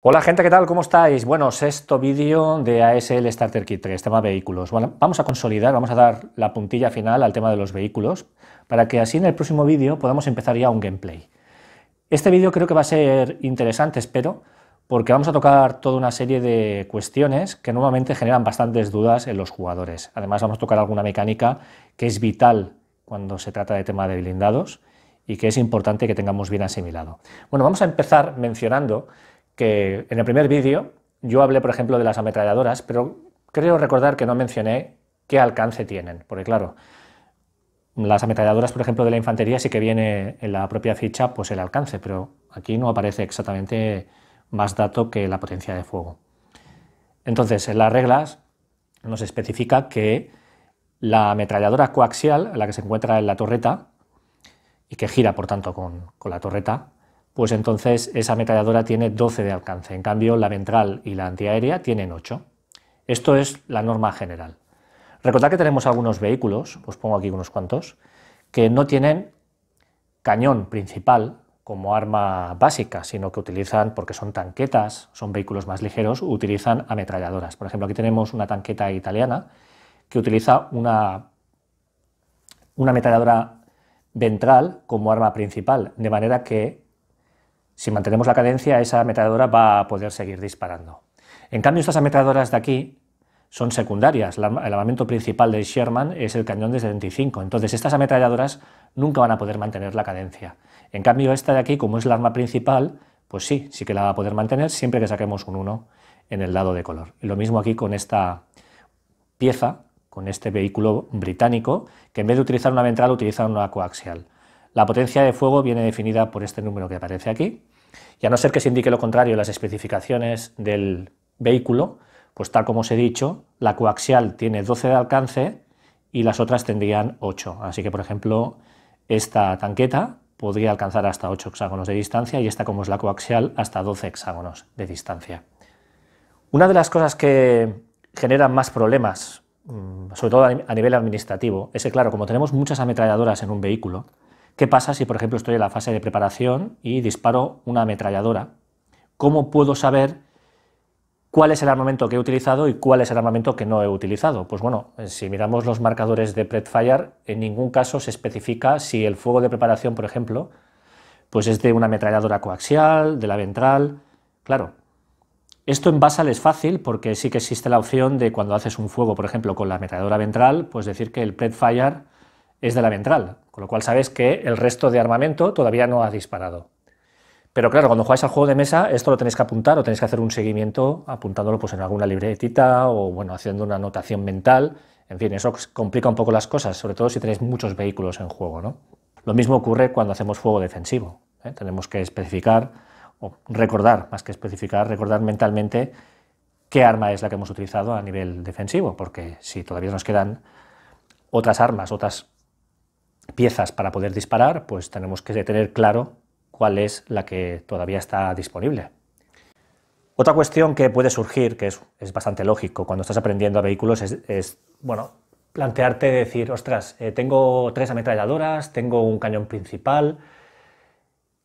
Hola gente, ¿qué tal? ¿Cómo estáis? Bueno, sexto vídeo de ASL Starter Kit 3, tema vehículos. Bueno, vamos a consolidar, vamos a dar la puntilla final al tema de los vehículos, para que así en el próximo vídeo podamos empezar ya un gameplay. Este vídeo creo que va a ser interesante, espero, porque vamos a tocar toda una serie de cuestiones que normalmente generan bastantes dudas en los jugadores. Además vamos a tocar alguna mecánica que es vital cuando se trata de tema de blindados y que es importante que tengamos bien asimilado. Bueno, vamos a empezar mencionando que en el primer vídeo yo hablé, por ejemplo, de las ametralladoras, pero creo recordar que no mencioné qué alcance tienen, porque claro, las ametralladoras, por ejemplo, de la infantería sí que viene en la propia ficha pues el alcance, pero aquí no aparece exactamente más dato que la potencia de fuego. Entonces, en las reglas nos especifica que la ametralladora coaxial, la que se encuentra en la torreta, y que gira, por tanto, con la torreta, pues entonces esa ametralladora tiene 12 de alcance. En cambio, la ventral y la antiaérea tienen 8. Esto es la norma general. Recordad que tenemos algunos vehículos, os pongo aquí unos cuantos, que no tienen cañón principal como arma básica, sino que utilizan, porque son tanquetas, son vehículos más ligeros, utilizan ametralladoras. Por ejemplo, aquí tenemos una tanqueta italiana que utiliza una, una ametralladora ventral como arma principal, de manera que si mantenemos la cadencia, esa ametralladora va a poder seguir disparando. En cambio, estas ametralladoras de aquí son secundarias. El armamento principal de Sherman es el cañón de 75. Entonces, estas ametralladoras nunca van a poder mantener la cadencia. En cambio, esta de aquí, como es la arma principal, pues sí, sí que la va a poder mantener siempre que saquemos un 1 en el lado de color. Y lo mismo aquí con esta pieza, con este vehículo británico, que en vez de utilizar una ventral utiliza una coaxial. La potencia de fuego viene definida por este número que aparece aquí, y a no ser que se indique lo contrario en las especificaciones del vehículo, pues tal como os he dicho, la coaxial tiene 12 de alcance y las otras tendrían 8. Así que, por ejemplo, esta tanqueta podría alcanzar hasta 8 hexágonos de distancia y esta, como es la coaxial, hasta 12 hexágonos de distancia. Una de las cosas que generan más problemas, mm, sobre todo a nivel administrativo, es que, claro, como tenemos muchas ametralladoras en un vehículo, ¿Qué pasa si, por ejemplo, estoy en la fase de preparación y disparo una ametralladora? ¿Cómo puedo saber cuál es el armamento que he utilizado y cuál es el armamento que no he utilizado? Pues bueno, eh, si miramos los marcadores de PredFire, en ningún caso se especifica si el fuego de preparación, por ejemplo, pues es de una ametralladora coaxial, de la ventral. Claro, esto en Basal es fácil porque sí que existe la opción de cuando haces un fuego, por ejemplo, con la ametralladora ventral, pues decir que el Fire es de la ventral, con lo cual sabes que el resto de armamento todavía no ha disparado. Pero claro, cuando jugáis al juego de mesa, esto lo tenéis que apuntar o tenéis que hacer un seguimiento apuntándolo pues, en alguna libretita o bueno, haciendo una anotación mental. En fin, eso complica un poco las cosas, sobre todo si tenéis muchos vehículos en juego. Lo mismo ocurre cuando hacemos fuego defensivo. ¿eh? Tenemos que especificar o recordar, más que especificar, recordar mentalmente qué arma es la que hemos utilizado a nivel defensivo, porque si todavía nos quedan otras armas, otras piezas para poder disparar, pues tenemos que tener claro cuál es la que todavía está disponible. Otra cuestión que puede surgir, que es, es bastante lógico cuando estás aprendiendo a vehículos, es, bueno, plantearte decir, ostras, eh, tengo tres ametralladoras, tengo un cañón principal,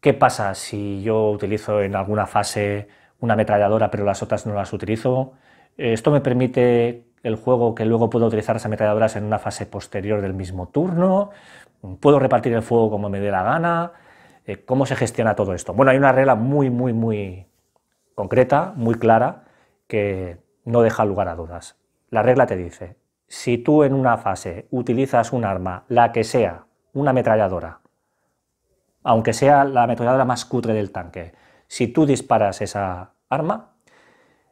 ¿qué pasa si yo utilizo en alguna fase una ametralladora pero las otras no las utilizo? ¿Esto me permite el juego que luego puedo utilizar las ametralladoras en una fase posterior del mismo turno? puedo repartir el fuego como me dé la gana, eh, cómo se gestiona todo esto. Bueno, hay una regla muy, muy, muy concreta, muy clara, que no deja lugar a dudas. La regla te dice, si tú en una fase utilizas un arma, la que sea, una ametralladora, aunque sea la ametralladora más cutre del tanque, si tú disparas esa arma,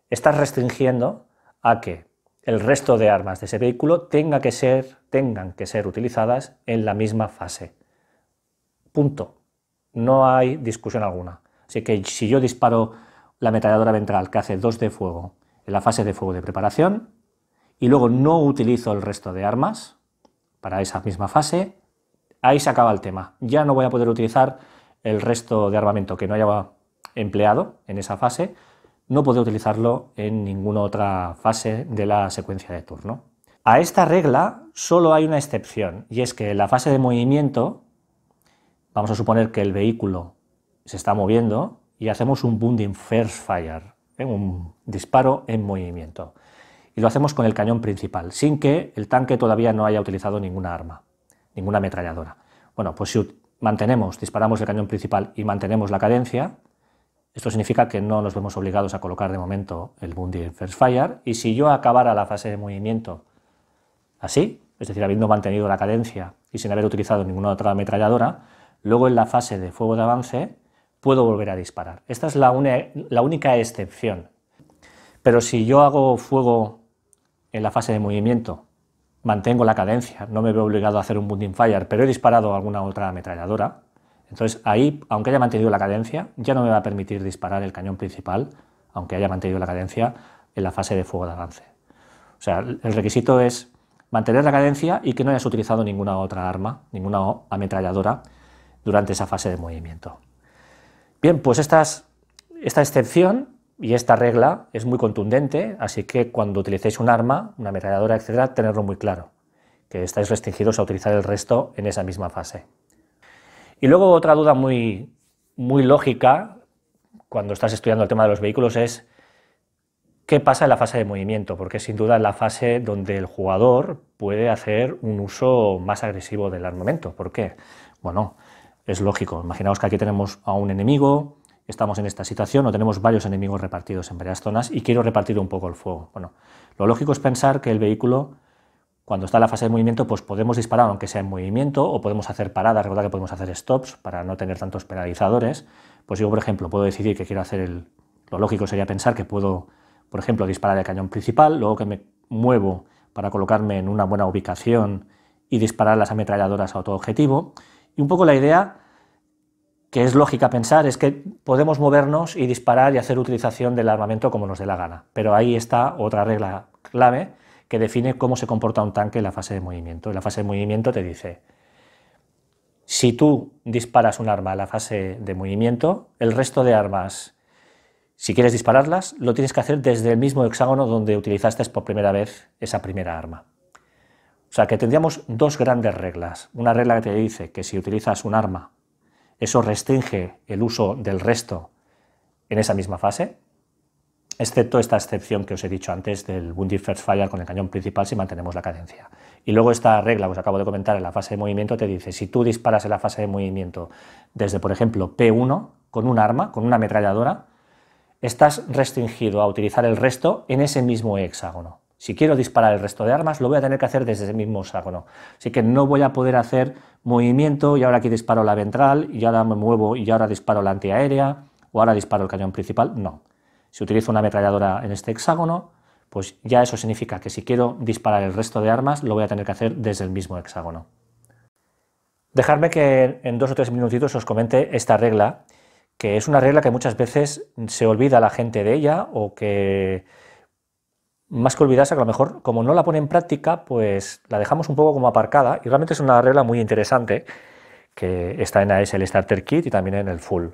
estás restringiendo a que el resto de armas de ese vehículo tenga que ser, tengan que ser utilizadas en la misma fase. Punto. No hay discusión alguna. Así que si yo disparo la ametralladora ventral que hace dos de fuego en la fase de fuego de preparación y luego no utilizo el resto de armas para esa misma fase, ahí se acaba el tema. Ya no voy a poder utilizar el resto de armamento que no haya empleado en esa fase no puede utilizarlo en ninguna otra fase de la secuencia de turno. A esta regla solo hay una excepción, y es que en la fase de movimiento, vamos a suponer que el vehículo se está moviendo y hacemos un Bounding First Fire, ¿eh? un disparo en movimiento. Y lo hacemos con el cañón principal, sin que el tanque todavía no haya utilizado ninguna arma, ninguna ametralladora. Bueno, pues si mantenemos, disparamos el cañón principal y mantenemos la cadencia, esto significa que no nos vemos obligados a colocar de momento el Bundy First Fire y si yo acabara la fase de movimiento así, es decir, habiendo mantenido la cadencia y sin haber utilizado ninguna otra ametralladora, luego en la fase de fuego de avance puedo volver a disparar. Esta es la, la única excepción. Pero si yo hago fuego en la fase de movimiento, mantengo la cadencia, no me veo obligado a hacer un Bounding Fire, pero he disparado alguna otra ametralladora, entonces ahí, aunque haya mantenido la cadencia, ya no me va a permitir disparar el cañón principal, aunque haya mantenido la cadencia en la fase de fuego de avance. O sea, el requisito es mantener la cadencia y que no hayas utilizado ninguna otra arma, ninguna ametralladora durante esa fase de movimiento. Bien, pues esta excepción y esta regla es muy contundente, así que cuando utilicéis un arma, una ametralladora, etc., tenerlo muy claro, que estáis restringidos a utilizar el resto en esa misma fase. Y luego otra duda muy, muy lógica cuando estás estudiando el tema de los vehículos es qué pasa en la fase de movimiento, porque sin duda es la fase donde el jugador puede hacer un uso más agresivo del armamento. ¿Por qué? Bueno, es lógico. Imaginaos que aquí tenemos a un enemigo, estamos en esta situación o tenemos varios enemigos repartidos en varias zonas y quiero repartir un poco el fuego. Bueno, lo lógico es pensar que el vehículo cuando está la fase de movimiento, pues podemos disparar aunque sea en movimiento o podemos hacer paradas, recordad que podemos hacer stops para no tener tantos penalizadores. Pues yo, por ejemplo, puedo decidir que quiero hacer el... Lo lógico sería pensar que puedo, por ejemplo, disparar el cañón principal, luego que me muevo para colocarme en una buena ubicación y disparar las ametralladoras a otro objetivo. Y un poco la idea que es lógica pensar es que podemos movernos y disparar y hacer utilización del armamento como nos dé la gana. Pero ahí está otra regla clave que define cómo se comporta un tanque en la fase de movimiento. la fase de movimiento te dice, si tú disparas un arma en la fase de movimiento, el resto de armas, si quieres dispararlas, lo tienes que hacer desde el mismo hexágono donde utilizaste por primera vez esa primera arma. O sea que tendríamos dos grandes reglas. Una regla que te dice que si utilizas un arma, eso restringe el uso del resto en esa misma fase, excepto esta excepción que os he dicho antes del Bundy First Fire con el cañón principal si mantenemos la cadencia. Y luego esta regla que os acabo de comentar en la fase de movimiento te dice, si tú disparas en la fase de movimiento desde, por ejemplo, P1 con un arma, con una ametralladora, estás restringido a utilizar el resto en ese mismo hexágono. Si quiero disparar el resto de armas, lo voy a tener que hacer desde ese mismo hexágono. Así que no voy a poder hacer movimiento y ahora aquí disparo la ventral y ahora me muevo y ahora disparo la antiaérea o ahora disparo el cañón principal. No. Si utilizo una ametralladora en este hexágono, pues ya eso significa que si quiero disparar el resto de armas, lo voy a tener que hacer desde el mismo hexágono. Dejarme que en dos o tres minutitos os comente esta regla, que es una regla que muchas veces se olvida la gente de ella o que más que olvidarse, a lo mejor como no la pone en práctica, pues la dejamos un poco como aparcada y realmente es una regla muy interesante que está en el Starter Kit y también en el Full.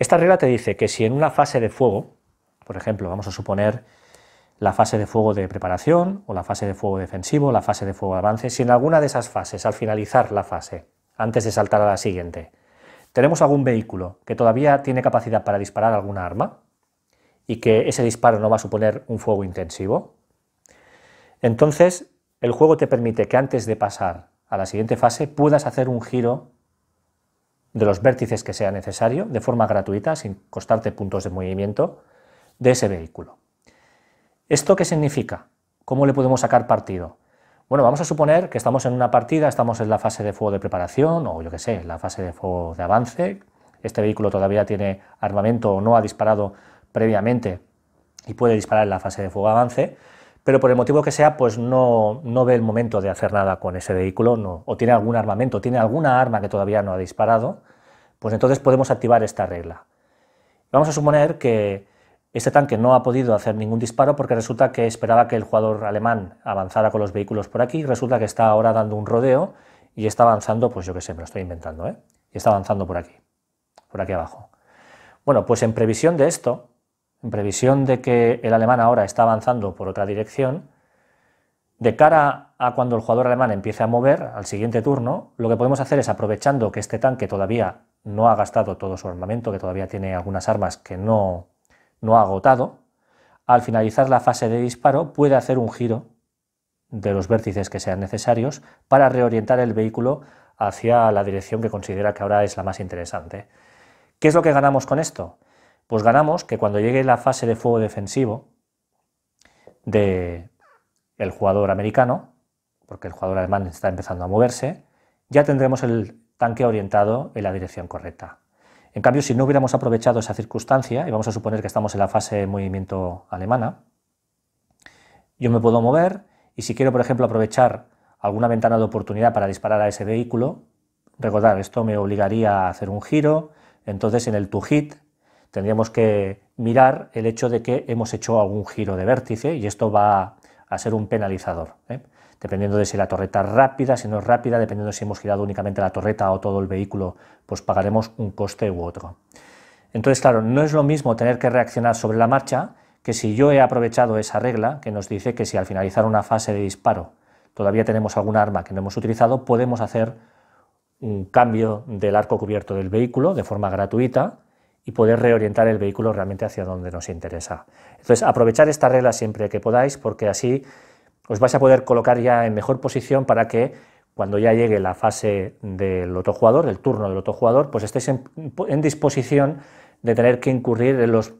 Esta regla te dice que si en una fase de fuego, por ejemplo, vamos a suponer la fase de fuego de preparación o la fase de fuego defensivo, la fase de fuego de avance, si en alguna de esas fases, al finalizar la fase, antes de saltar a la siguiente, tenemos algún vehículo que todavía tiene capacidad para disparar alguna arma y que ese disparo no va a suponer un fuego intensivo, entonces el juego te permite que antes de pasar a la siguiente fase puedas hacer un giro de los vértices que sea necesario, de forma gratuita, sin costarte puntos de movimiento, de ese vehículo. ¿Esto qué significa? ¿Cómo le podemos sacar partido? Bueno, vamos a suponer que estamos en una partida, estamos en la fase de fuego de preparación o yo qué sé, la fase de fuego de avance. Este vehículo todavía tiene armamento o no ha disparado previamente y puede disparar en la fase de fuego de avance pero por el motivo que sea, pues no, ve el momento de hacer nada con ese vehículo, o tiene algún armamento, tiene alguna arma que todavía no ha disparado, pues entonces podemos activar esta regla. Vamos a suponer que este tanque no ha podido hacer ningún disparo porque resulta que esperaba que el jugador alemán avanzara con los vehículos por aquí, resulta que está ahora dando un rodeo y está avanzando, pues yo qué sé, me lo estoy inventando, ¿eh? Y está avanzando por aquí, por aquí abajo. Bueno, pues en previsión de esto, en previsión de que el alemán ahora está avanzando por otra dirección, de cara a cuando el jugador alemán empiece a mover al siguiente turno, lo que podemos hacer es aprovechando que este tanque todavía no ha gastado todo su armamento, que todavía tiene algunas armas que no, no ha agotado, al finalizar la fase de disparo puede hacer un giro de los vértices que sean necesarios para reorientar el vehículo hacia la dirección que considera que ahora es la más interesante. ¿Qué es lo que ganamos con esto? pues ganamos que cuando llegue la fase de fuego defensivo del jugador americano, porque el jugador alemán está empezando a moverse, ya tendremos el tanque orientado en la dirección correcta. En cambio, si no hubiéramos aprovechado esa circunstancia, y vamos a suponer que estamos en la fase de movimiento alemana, yo me puedo mover y si quiero, por ejemplo, aprovechar alguna ventana de oportunidad para disparar a ese vehículo, recordar, esto me obligaría a hacer un giro, entonces en el to hit tendríamos que mirar el hecho de que hemos hecho algún giro de vértice y esto va a ser un penalizador. ¿eh? Dependiendo de si la torreta es rápida, si no es rápida, dependiendo de si hemos girado únicamente la torreta o todo el vehículo, pues pagaremos un coste u otro. Entonces, claro, no es lo mismo tener que reaccionar sobre la marcha que si yo he aprovechado esa regla que nos dice que si al finalizar una fase de disparo todavía tenemos algún arma que no hemos utilizado, podemos hacer un cambio del arco cubierto del vehículo de forma gratuita y poder reorientar el vehículo realmente hacia donde nos interesa. Entonces, aprovechar esta regla siempre que podáis porque así os vais a poder colocar ya en mejor posición para que cuando ya llegue la fase del otro jugador, el turno del otro jugador, pues estéis en, disposición de tener que incurrir en los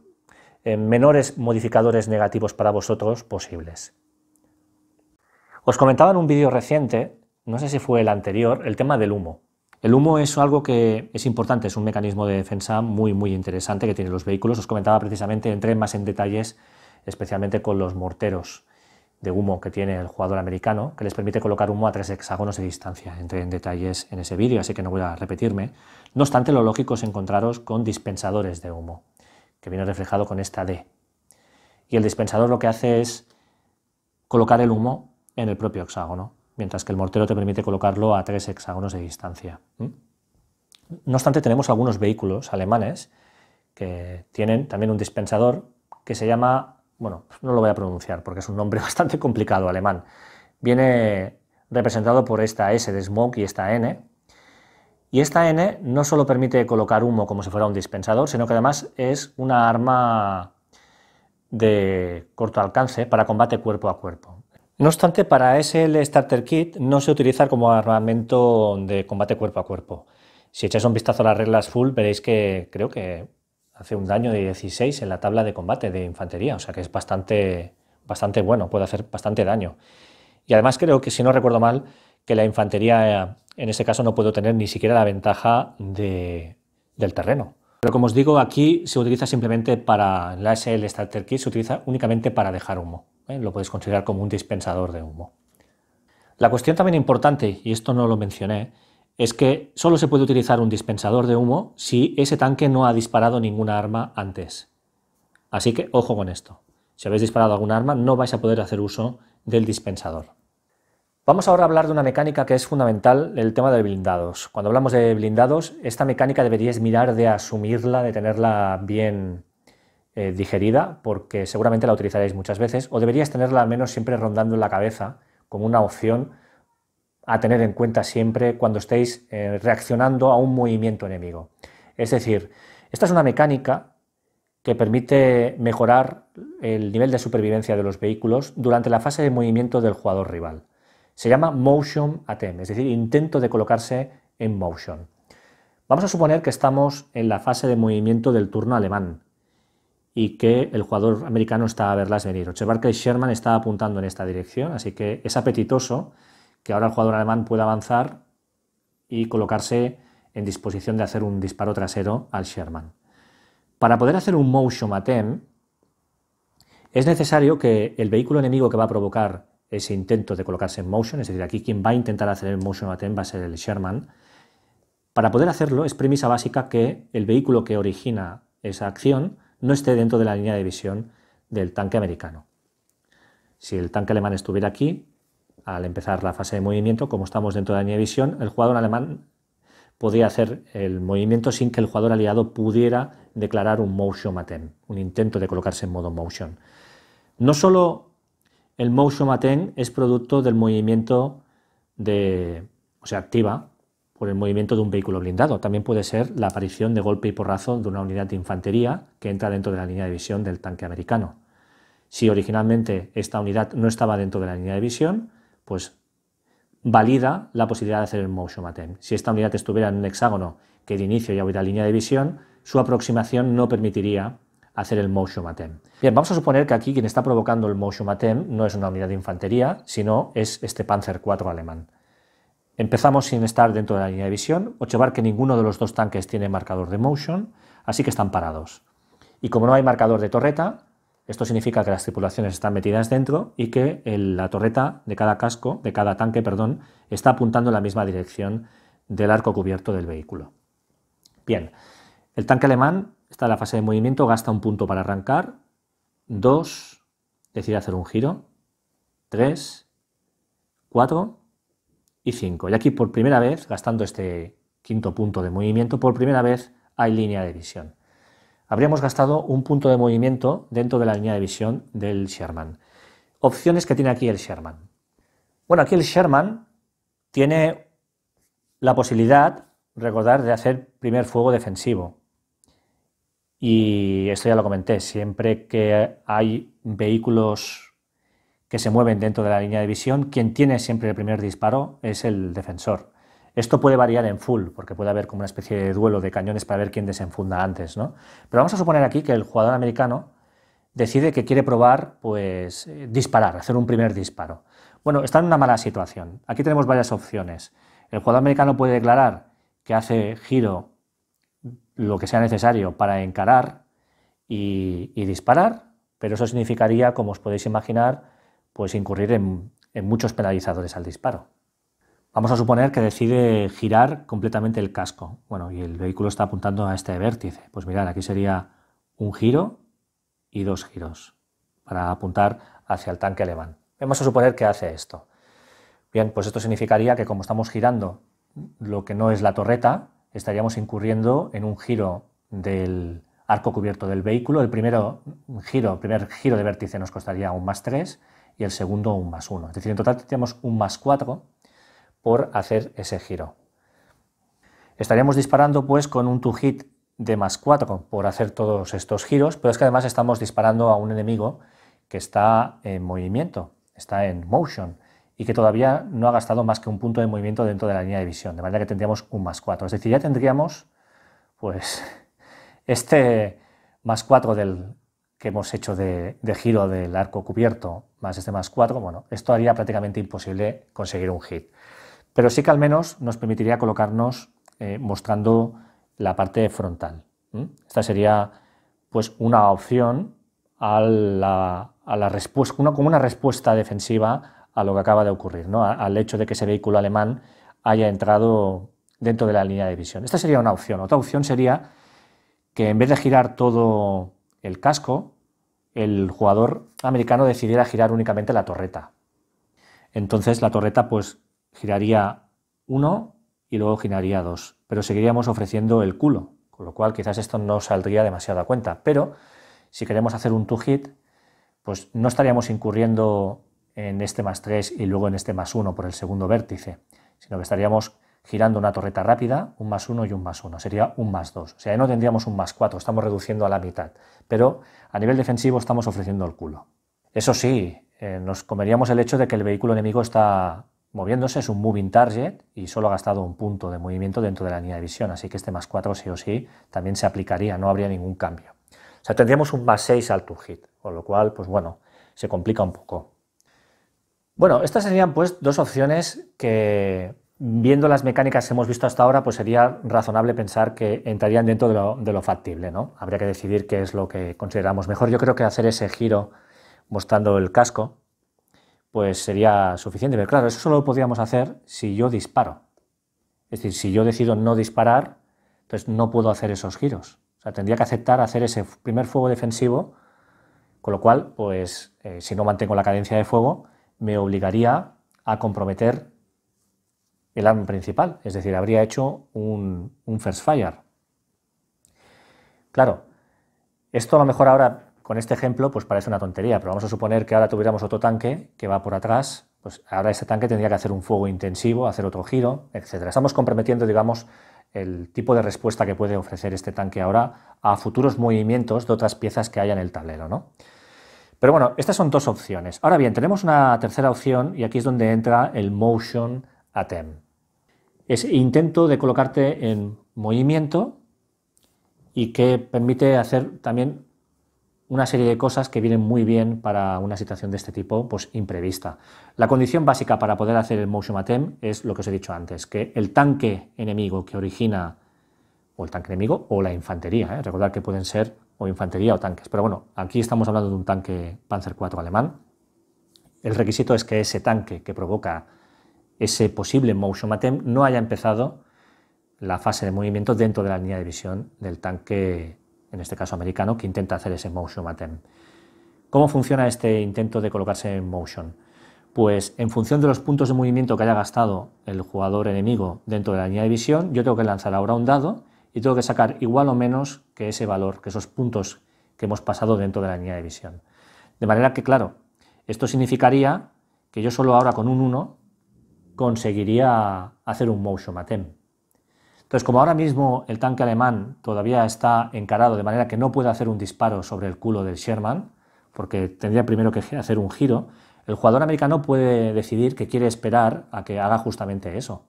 menores modificadores negativos para vosotros posibles. Os comentaba en un vídeo reciente, no sé si fue el anterior, el tema del humo. El humo es algo que es importante, es un mecanismo de defensa muy, muy interesante que tienen los vehículos. Os comentaba precisamente, entré más en detalles, especialmente con los morteros de humo que tiene el jugador americano, que les permite colocar humo a tres hexágonos de distancia. Entré en detalles en ese vídeo, así que no voy a repetirme. No obstante, lo lógico es encontraros con dispensadores de humo, que viene reflejado con esta D. Y el dispensador lo que hace es colocar el humo en el propio hexágono mientras que el mortero te permite colocarlo a tres hexágonos de distancia. No obstante, tenemos algunos vehículos alemanes que tienen también un dispensador que se llama, bueno, no lo voy a pronunciar porque es un nombre bastante complicado alemán. Viene representado por esta S de smoke y esta N. Y esta N no solo permite colocar humo como si fuera un dispensador, sino que además es una arma de corto alcance para combate cuerpo a cuerpo. No obstante, para SL Starter Kit no se utiliza como armamento de combate cuerpo a cuerpo. Si echáis un vistazo a las reglas full, veréis que creo que hace un daño de 16 en la tabla de combate de infantería, o sea que es bastante, bastante bueno, puede hacer bastante daño. Y además creo que, si no recuerdo mal, que la infantería eh, en ese caso no puede tener ni siquiera la ventaja de, del terreno. Pero como os digo, aquí se utiliza simplemente para la SL Starter Kit, se utiliza únicamente para dejar humo. ¿eh? Lo puedes considerar como un dispensador de humo. La cuestión también importante, y esto no lo mencioné, es que solo se puede utilizar un dispensador de humo si ese tanque no ha disparado ninguna arma antes. Así que ojo con esto. Si habéis disparado alguna arma no vais a poder hacer uso del dispensador. Vamos ahora a hablar de una mecánica que es fundamental, el tema de blindados. Cuando hablamos de blindados, esta mecánica deberíais mirar de asumirla, de tenerla bien eh, digerida porque seguramente la utilizaréis muchas veces o deberías tenerla al menos siempre rondando en la cabeza como una opción a tener en cuenta siempre cuando estéis eh, reaccionando a un movimiento enemigo. Es decir, esta es una mecánica que permite mejorar el nivel de supervivencia de los vehículos durante la fase de movimiento del jugador rival. Se llama Motion atem, es decir, intento de colocarse en motion. Vamos a suponer que estamos en la fase de movimiento del turno alemán y que el jugador americano está a verlas venir. que y Sherman está apuntando en esta dirección, así que es apetitoso que ahora el jugador alemán pueda avanzar y colocarse en disposición de hacer un disparo trasero al Sherman. Para poder hacer un motion atem, es necesario que el vehículo enemigo que va a provocar ese intento de colocarse en motion, es decir, aquí quien va a intentar hacer el motion atem va a ser el Sherman. Para poder hacerlo es premisa básica que el vehículo que origina esa acción no esté dentro de la línea de visión del tanque americano. Si el tanque alemán estuviera aquí, al empezar la fase de movimiento, como estamos dentro de la línea de visión, el jugador alemán podría hacer el movimiento sin que el jugador aliado pudiera declarar un motion maten un intento de colocarse en modo motion. No solo el motion attempt es producto del movimiento de, o sea, activa por el movimiento de un vehículo blindado. También puede ser la aparición de golpe y porrazo de una unidad de infantería que entra dentro de la línea de visión del tanque americano. Si originalmente esta unidad no estaba dentro de la línea de visión, pues valida la posibilidad de hacer el motion matem. Si esta unidad estuviera en un hexágono que de inicio ya hubiera línea de visión, su aproximación no permitiría hacer el motion matem. Bien, vamos a suponer que aquí quien está provocando el motion matem no es una unidad de infantería, sino es este Panzer IV alemán. Empezamos sin estar dentro de la línea de visión. Observar que ninguno de los dos tanques tiene marcador de motion, así que están parados. Y como no hay marcador de torreta, esto significa que las tripulaciones están metidas dentro y que la torreta de cada casco, de cada tanque, perdón, está apuntando en la misma dirección del arco cubierto del vehículo. Bien, el tanque alemán está en la fase de movimiento, gasta un punto para arrancar, dos, decide hacer un giro, tres, cuatro y Y aquí por primera vez, gastando este quinto punto de movimiento, por primera vez hay línea de visión. Habríamos gastado un punto de movimiento dentro de la línea de visión del Sherman. Opciones que tiene aquí el Sherman. Bueno, aquí el Sherman tiene la posibilidad, recordar, de hacer primer fuego defensivo. Y esto ya lo comenté, siempre que hay vehículos que se mueven dentro de la línea de visión, quien tiene siempre el primer disparo es el defensor. Esto puede variar en full, porque puede haber como una especie de duelo de cañones para ver quién desenfunda antes, ¿no? Pero vamos a suponer aquí que el jugador americano decide que quiere probar, pues, eh, disparar, hacer un primer disparo. Bueno, está en una mala situación. Aquí tenemos varias opciones. El jugador americano puede declarar que hace giro lo que sea necesario para encarar y, y disparar, pero eso significaría, como os podéis imaginar, pues incurrir en, muchos penalizadores al disparo. Vamos a suponer que decide girar completamente el casco. Bueno, y el vehículo está apuntando a este vértice. Pues mirad, aquí sería un giro y dos giros para apuntar hacia el tanque alemán. Vamos a suponer que hace esto. Bien, pues esto significaría que como estamos girando lo que no es la torreta, estaríamos incurriendo en un giro del arco cubierto del vehículo. El primero giro, primer giro de vértice nos costaría un más 3 y el segundo un más 1. Es decir, en total tenemos un más 4 por hacer ese giro. Estaríamos disparando pues con un to hit de más 4 por hacer todos estos giros, pero es que además estamos disparando a un enemigo que está en movimiento, está en motion y que todavía no ha gastado más que un punto de movimiento dentro de la línea de visión, de manera que tendríamos un más 4. Es decir, ya tendríamos pues este más 4 del que hemos hecho de, giro del arco cubierto más este más cuatro, bueno, esto haría prácticamente imposible conseguir un hit. Pero sí que al menos nos permitiría colocarnos eh, mostrando la parte frontal. Esta sería pues una opción a la, respuesta, una, como una respuesta defensiva a lo que acaba de ocurrir, al hecho de que ese vehículo alemán haya entrado dentro de la línea de visión. Esta sería una opción. Otra opción sería que en vez de girar todo el casco, el jugador americano decidiera girar únicamente la torreta. Entonces la torreta pues giraría uno y luego giraría 2. pero seguiríamos ofreciendo el culo, con lo cual quizás esto no saldría demasiado a cuenta, pero si queremos hacer un two hit, pues no estaríamos incurriendo en este más 3 y luego en este más 1 por el segundo vértice, sino que estaríamos girando una torreta rápida, un más uno y un más uno. Sería un más dos. O sea, ahí no tendríamos un más cuatro, estamos reduciendo a la mitad. Pero a nivel defensivo estamos ofreciendo el culo. Eso sí, eh, nos comeríamos el hecho de que el vehículo enemigo está moviéndose, es un moving target y solo ha gastado un punto de movimiento dentro de la línea de visión. Así que este más cuatro sí o sí también se aplicaría, no habría ningún cambio. O sea, tendríamos un más seis al to hit, con lo cual, pues bueno, se complica un poco. Bueno, estas serían pues dos opciones que viendo las mecánicas que hemos visto hasta ahora, pues sería razonable pensar que entrarían dentro de lo, factible, ¿no? Habría que decidir qué es lo que consideramos mejor. Yo creo que hacer ese giro mostrando el casco, pues sería suficiente. Pero claro, eso solo lo podríamos hacer si yo disparo. Es decir, si yo decido no disparar, entonces no puedo hacer esos giros. O sea, tendría que aceptar hacer ese primer fuego defensivo, con lo cual, pues, eh, si no mantengo la cadencia de fuego, me obligaría a comprometer el arma principal, es decir, habría hecho un, first fire. Claro, esto a lo mejor ahora con este ejemplo pues parece una tontería, pero vamos a suponer que ahora tuviéramos otro tanque que va por atrás, pues ahora ese tanque tendría que hacer un fuego intensivo, hacer otro giro, etc. Estamos comprometiendo, digamos, el tipo de respuesta que puede ofrecer este tanque ahora a futuros movimientos de otras piezas que haya en el tablero, ¿no? Pero bueno, estas son dos opciones. Ahora bien, tenemos una tercera opción y aquí es donde entra el motion ATEM. Es intento de colocarte en movimiento y que permite hacer también una serie de cosas que vienen muy bien para una situación de este tipo, pues imprevista. La condición básica para poder hacer el motion atem es lo que os he dicho antes, que el tanque enemigo que origina, o el tanque enemigo, o la infantería, ¿eh? recordar que pueden ser o infantería o tanques, pero bueno, aquí estamos hablando de un tanque Panzer IV alemán. El requisito es que ese tanque que provoca ese posible motion matem no haya empezado la fase de movimiento dentro de la línea de visión del tanque, en este caso americano, que intenta hacer ese motion matem. ¿Cómo funciona este intento de colocarse en motion? Pues en función de los puntos de movimiento que haya gastado el jugador enemigo dentro de la línea de visión, yo tengo que lanzar ahora un dado y tengo que sacar igual o menos que ese valor, que esos puntos que hemos pasado dentro de la línea de visión. De manera que, claro, esto significaría que yo solo ahora con un 1 conseguiría hacer un motion matem. Entonces, como ahora mismo el tanque alemán todavía está encarado de manera que no puede hacer un disparo sobre el culo del Sherman, porque tendría primero que hacer un giro, el jugador americano puede decidir que quiere esperar a que haga justamente eso.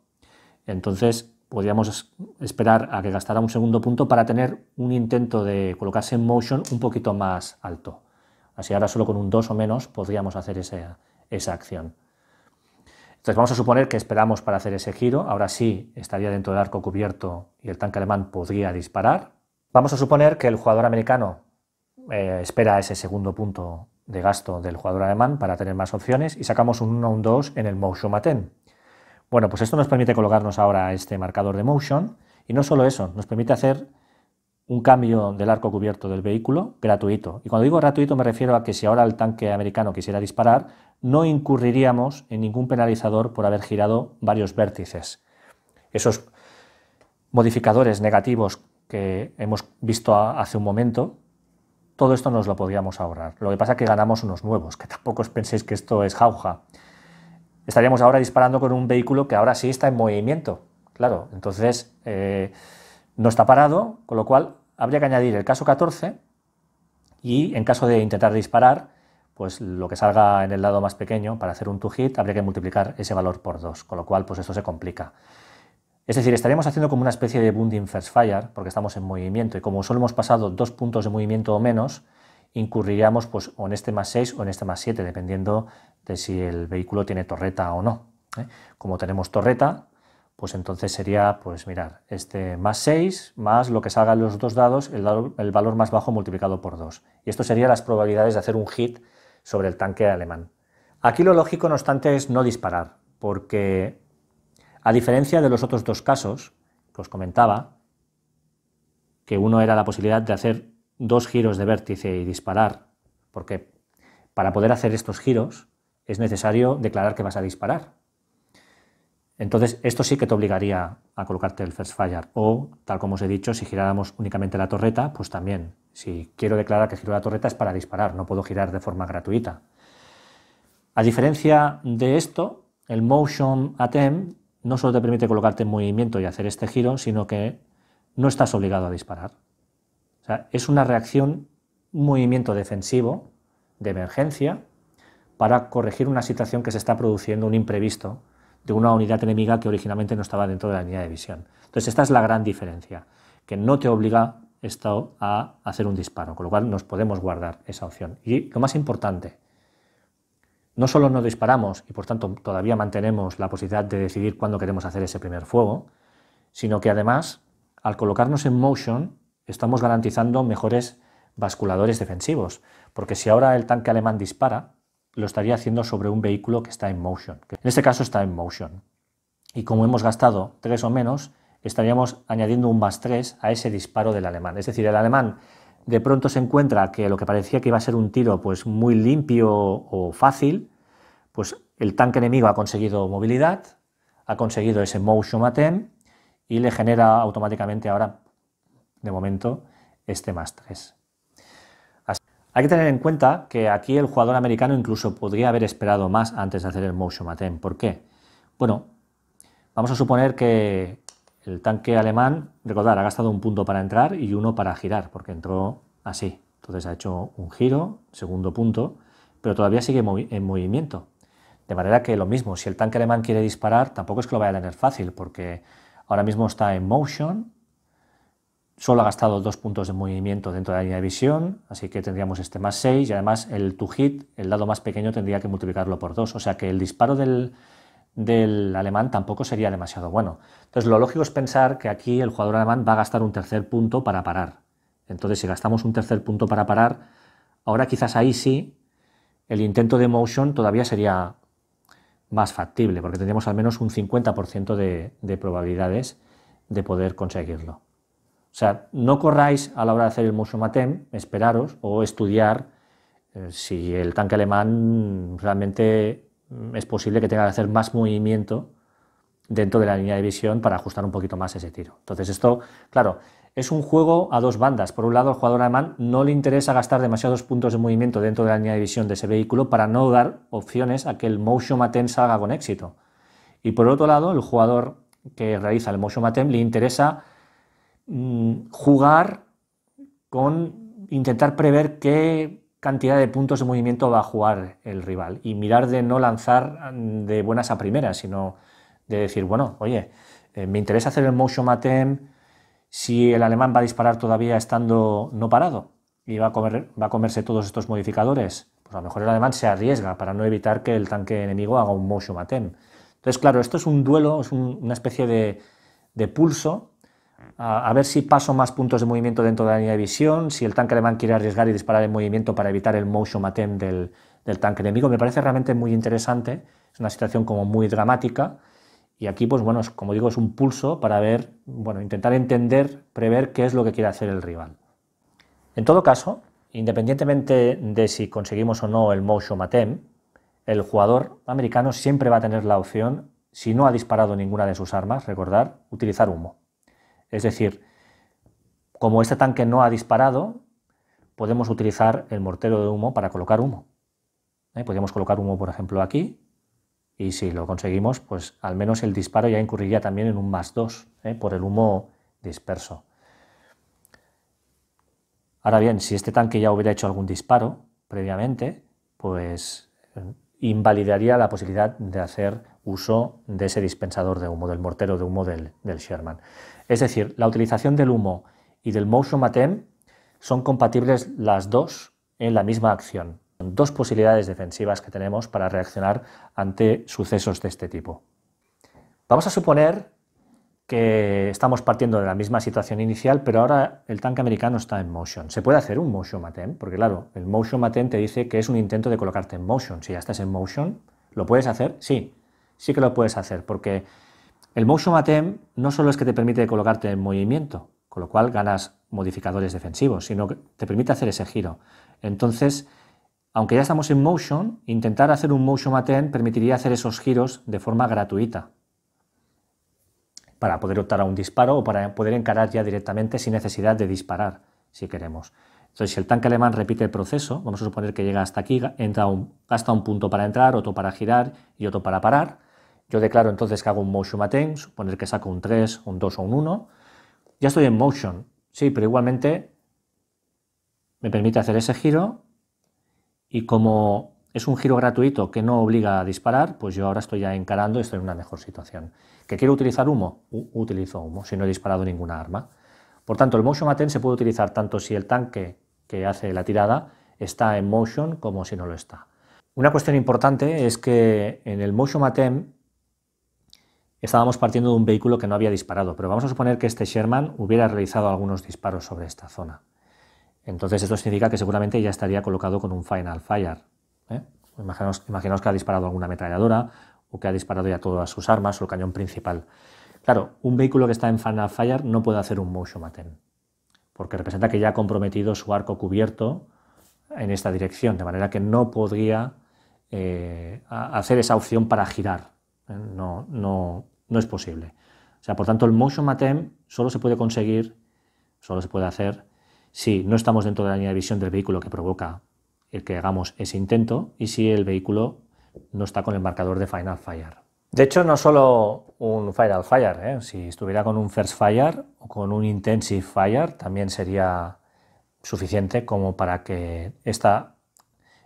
Entonces, podríamos esperar a que gastara un segundo punto para tener un intento de colocarse en motion un poquito más alto. Así ahora solo con un 2 o menos podríamos hacer esa, esa acción. Entonces vamos a suponer que esperamos para hacer ese giro, ahora sí estaría dentro del arco cubierto y el tanque alemán podría disparar. Vamos a suponer que el jugador americano eh, espera ese segundo punto de gasto del jugador alemán para tener más opciones y sacamos un 1, un 2 en el motion maten. Bueno, pues esto nos permite colocarnos ahora este marcador de motion y no solo eso, nos permite hacer un cambio del arco cubierto del vehículo gratuito. Y cuando digo gratuito me refiero a que si ahora el tanque americano quisiera disparar, no incurriríamos en ningún penalizador por haber girado varios vértices. Esos modificadores negativos que hemos visto hace un momento, todo esto nos lo podríamos ahorrar. Lo que pasa es que ganamos unos nuevos, que tampoco os penséis que esto es jauja. Estaríamos ahora disparando con un vehículo que ahora sí está en movimiento, claro. Entonces, eh, no está parado, con lo cual habría que añadir el caso 14 y en caso de intentar disparar, pues lo que salga en el lado más pequeño para hacer un to hit habría que multiplicar ese valor por 2, con lo cual pues esto se complica. Es decir, estaríamos haciendo como una especie de bunding first fire, porque estamos en movimiento, y como solo hemos pasado dos puntos de movimiento o menos, incurriríamos pues, o en este más 6 o en este más 7, dependiendo de si el vehículo tiene torreta o no. ¿eh? Como tenemos torreta, pues entonces sería, pues mirar, este más 6 más lo que salga en los dos dados, el, valor más bajo multiplicado por 2. Y esto sería las probabilidades de hacer un hit sobre el tanque alemán. Aquí lo lógico, no obstante, es no disparar, porque a diferencia de los otros dos casos que os comentaba, que uno era la posibilidad de hacer dos giros de vértice y disparar, porque para poder hacer estos giros es necesario declarar que vas a disparar, entonces, esto sí que te obligaría a colocarte el first fire. O, tal como os he dicho, si giráramos únicamente la torreta, pues también. Si quiero declarar que giro la torreta es para disparar, no puedo girar de forma gratuita. A diferencia de esto, el Motion atem no solo te permite colocarte en movimiento y hacer este giro, sino que no estás obligado a disparar. es una reacción, un movimiento defensivo de emergencia para corregir una situación que se está produciendo, un imprevisto, de una unidad enemiga que originalmente no estaba dentro de la línea de visión. Entonces, esta es la gran diferencia, que no te obliga esto a hacer un disparo, con lo cual nos podemos guardar esa opción. Y lo más importante, no solo no disparamos y por tanto todavía mantenemos la posibilidad de decidir cuándo queremos hacer ese primer fuego, sino que además, al colocarnos en motion, estamos garantizando mejores basculadores defensivos, porque si ahora el tanque alemán dispara, lo estaría haciendo sobre un vehículo que está en motion. que En este caso está en motion. Y como hemos gastado tres o menos, estaríamos añadiendo un más 3 a ese disparo del alemán. Es decir, el alemán de pronto se encuentra que lo que parecía que iba a ser un tiro pues, muy limpio o fácil, pues el tanque enemigo ha conseguido movilidad, ha conseguido ese motion matem y le genera automáticamente ahora, de momento, este más 3. Hay que tener en cuenta que aquí el jugador americano incluso podría haber esperado más antes de hacer el motion maten. ¿Por qué? Bueno, vamos a suponer que el tanque alemán, recordar, ha gastado un punto para entrar y uno para girar, porque entró así. Entonces ha hecho un giro, segundo punto, pero todavía sigue en movimiento. De manera que lo mismo, si el tanque alemán quiere disparar, tampoco es que lo vaya a tener fácil, porque ahora mismo está en motion, Solo ha gastado dos puntos de movimiento dentro de la línea de visión, así que tendríamos este más 6 y además el to hit, el dado más pequeño, tendría que multiplicarlo por dos, O sea que el disparo del, alemán tampoco sería demasiado bueno. Entonces lo lógico es pensar que aquí el jugador alemán va a gastar un tercer punto para parar. Entonces si gastamos un tercer punto para parar, ahora quizás ahí sí el intento de motion todavía sería más factible, porque tendríamos al menos un 50% de probabilidades de poder conseguirlo. O sea, no corráis a la hora de hacer el matem, esperaros o estudiar eh, si el tanque alemán realmente mm, es posible que tenga que hacer más movimiento dentro de la línea de visión para ajustar un poquito más ese tiro. Entonces esto, claro, es un juego a dos bandas. Por un lado, al jugador alemán no le interesa gastar demasiados puntos de movimiento dentro de la línea de visión de ese vehículo para no dar opciones a que el motion matem salga con éxito. Y por otro lado, el jugador que realiza el motion matem le interesa Mm, jugar con intentar prever qué cantidad de puntos de movimiento va a jugar el rival y mirar de no lanzar mm, de buenas a primeras, sino de decir, bueno, oye, eh, me interesa hacer el motion matem si el alemán va a disparar todavía estando no parado y va a, comer, va a comerse todos estos modificadores. Pues a lo mejor el alemán se arriesga para no evitar que el tanque enemigo haga un motion matem. Entonces, claro, esto es un duelo, es una especie de pulso a, ver si paso más puntos de movimiento dentro de la línea de visión, si el tanque alemán quiere arriesgar y disparar el movimiento para evitar el motion matem del, tanque enemigo. Me parece realmente muy interesante, es una situación como muy dramática. Y aquí, pues bueno, como digo, es un pulso para ver, bueno, intentar entender, prever qué es lo que quiere hacer el rival. En todo caso, independientemente de si conseguimos o no el motion matem, el jugador americano siempre va a tener la opción, si no ha disparado ninguna de sus armas, recordar, utilizar humo. Es decir, como este tanque no ha disparado, podemos utilizar el mortero de humo para colocar humo. ¿Eh? Podríamos colocar humo, por ejemplo, aquí, y si lo conseguimos, pues al menos el disparo ya incurriría también en un más 2 ¿eh? por el humo disperso. Ahora bien, si este tanque ya hubiera hecho algún disparo previamente, pues eh, invalidaría la posibilidad de hacer uso de ese dispensador de humo, del mortero de humo del Sherman. Es decir, la utilización del humo y del motion matem son compatibles las dos en la misma acción. Dos posibilidades defensivas que tenemos para reaccionar ante sucesos de este tipo. Vamos a suponer que estamos partiendo de la misma situación inicial, pero ahora el tanque americano está en motion. ¿Se puede hacer un motion matem? Porque claro, el motion matem te dice que es un intento de colocarte en motion. Si ya estás en motion, ¿lo puedes hacer? Sí, sí que lo puedes hacer, porque el Motion Atem no solo es que te permite colocarte en movimiento, con lo cual ganas modificadores defensivos, sino que te permite hacer ese giro. Entonces, aunque ya estamos en Motion, intentar hacer un Motion Atem permitiría hacer esos giros de forma gratuita para poder optar a un disparo o para poder encarar ya directamente sin necesidad de disparar, si queremos. Entonces, si el tanque alemán repite el proceso, vamos a suponer que llega hasta aquí, entra un punto para entrar, otro para girar y otro para parar, yo declaro entonces que hago un motion Matem, suponer que saco un 3, un 2 o un 1. Ya estoy en motion, sí, pero igualmente me permite hacer ese giro y como es un giro gratuito que no obliga a disparar, pues yo ahora estoy ya encarando y estoy en una mejor situación. ¿Que quiero utilizar humo? utilizo humo, si no he disparado ninguna arma. Por tanto, el motion Matem se puede utilizar tanto si el tanque que hace la tirada está en motion como si no lo está. Una cuestión importante es que en el motion attempt estábamos partiendo de un vehículo que no había disparado, pero vamos a suponer que este Sherman hubiera realizado algunos disparos sobre esta zona. Entonces esto significa que seguramente ya estaría colocado con un final fire. ¿eh? Imaginaos, que ha disparado alguna ametralladora o que ha disparado ya todas sus armas o el cañón principal. Claro, un vehículo que está en final fire no puede hacer un motion Maten, porque representa que ya ha comprometido su arco cubierto en esta dirección, de manera que no podría eh, hacer esa opción para girar. ¿eh? No, no, no es posible. O sea, por tanto, el motion matem solo se puede conseguir, solo se puede hacer si no estamos dentro de la línea de visión del vehículo que provoca el que hagamos ese intento y si el vehículo no está con el marcador de final fire. De hecho, no solo un final fire, ¿eh? si estuviera con un first fire o con un intensive fire también sería suficiente como para que esta,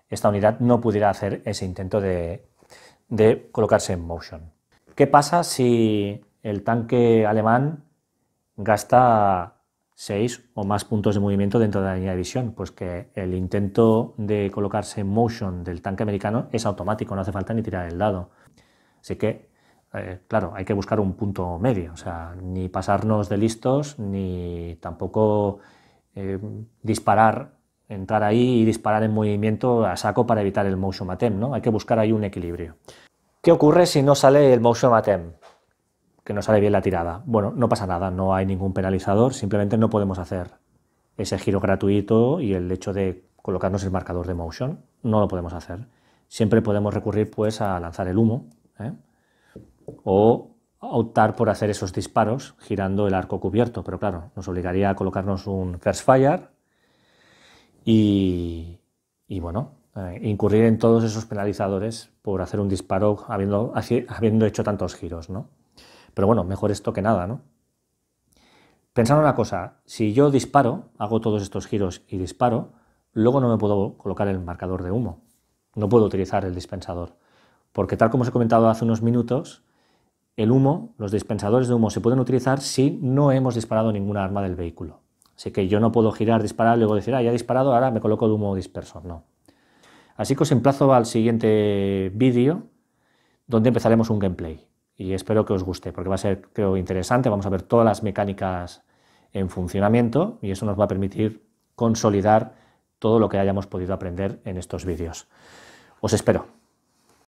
esta unidad no pudiera hacer ese intento de, de colocarse en motion. ¿Qué pasa si el tanque alemán gasta 6 o más puntos de movimiento dentro de la línea de visión? Pues que el intento de colocarse en motion del tanque americano es automático, no hace falta ni tirar el dado. Así que, eh, claro, hay que buscar un punto medio, o sea, ni pasarnos de listos, ni tampoco eh, disparar, entrar ahí y disparar en movimiento a saco para evitar el motion matem, ¿no? Hay que buscar ahí un equilibrio. ¿Qué ocurre si no sale el motion Matem? Que no sale bien la tirada. Bueno, no pasa nada, no hay ningún penalizador, simplemente no podemos hacer ese giro gratuito y el hecho de colocarnos el marcador de motion, no lo podemos hacer. Siempre podemos recurrir pues a lanzar el humo ¿eh? o optar por hacer esos disparos girando el arco cubierto, pero claro, nos obligaría a colocarnos un first fire y, y bueno, eh, incurrir en todos esos penalizadores por hacer un disparo habiendo, habiendo hecho tantos giros, ¿no? Pero bueno, mejor esto que nada, ¿no? Pensad una cosa, si yo disparo, hago todos estos giros y disparo, luego no me puedo colocar el marcador de humo, no puedo utilizar el dispensador, porque tal como os he comentado hace unos minutos, el humo, los dispensadores de humo se pueden utilizar si no hemos disparado ninguna arma del vehículo. Así que yo no puedo girar, disparar, luego decir, ah, ya he disparado, ahora me coloco el humo disperso. No, Así que os emplazo al siguiente vídeo donde empezaremos un gameplay y espero que os guste porque va a ser, creo, interesante. Vamos a ver todas las mecánicas en funcionamiento y eso nos va a permitir consolidar todo lo que hayamos podido aprender en estos vídeos. Os espero.